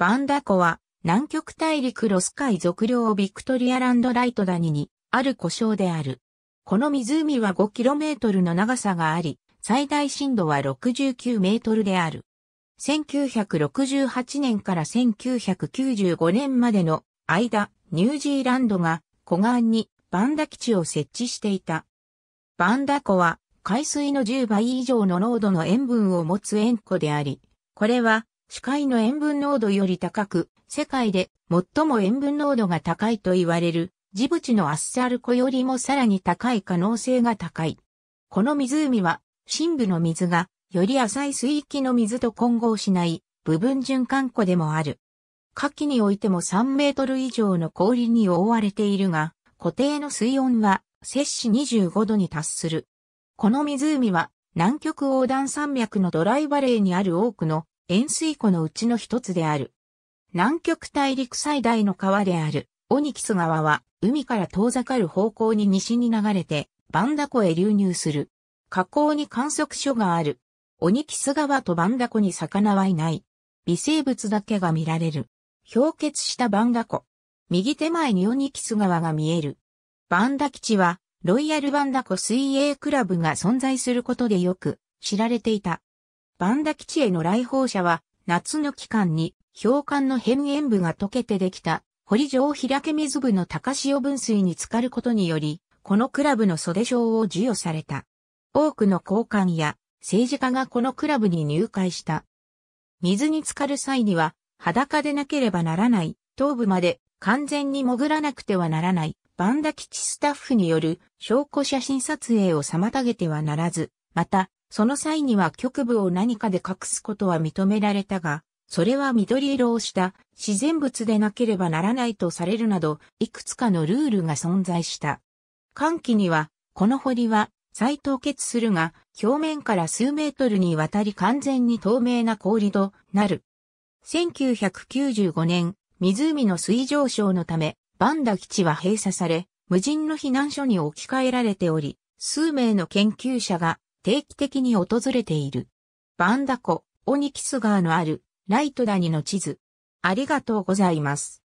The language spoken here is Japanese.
バンダ湖は南極大陸ロス海俗領ビクトリアランドライトダニにある故障である。この湖は 5km の長さがあり、最大深度は69メートルである。1968年から1995年までの間、ニュージーランドが湖岸にバンダ基地を設置していた。バンダ湖は海水の10倍以上の濃度の塩分を持つ塩湖であり、これは視界の塩分濃度より高く、世界で最も塩分濃度が高いと言われる、ジブチのアッサル湖よりもさらに高い可能性が高い。この湖は、深部の水が、より浅い水域の水と混合しない部分循環湖でもある。夏季においても3メートル以上の氷に覆われているが、固定の水温は摂氏25度に達する。この湖は南極横断山脈のドライバレーにある多くの円水湖のうちの一つである。南極大陸最大の川である、オニキス川は、海から遠ざかる方向に西に流れて、バンダ湖へ流入する。河口に観測所がある。オニキス川とバンダ湖に魚はいない。微生物だけが見られる。氷結したバンダ湖。右手前にオニキス川が見える。バンダ基地は、ロイヤルバンダ湖水泳クラブが存在することでよく知られていた。バンダ基地への来訪者は、夏の期間に、氷管の変塩部が溶けてできた、堀城開け水部の高潮分水に浸かることにより、このクラブの袖章を授与された。多くの交換や政治家がこのクラブに入会した。水に浸かる際には、裸でなければならない、頭部まで完全に潜らなくてはならない、バンダ基地スタッフによる証拠写真撮影を妨げてはならず、また、その際には局部を何かで隠すことは認められたが、それは緑色をした自然物でなければならないとされるなど、いくつかのルールが存在した。寒気には、この堀は再凍結するが、表面から数メートルにわたり完全に透明な氷となる。1995年、湖の水上昇のため、バンダ基地は閉鎖され、無人の避難所に置き換えられており、数名の研究者が定期的に訪れている。バンダコ、オニキス川のある、ライトダニの地図。ありがとうございます。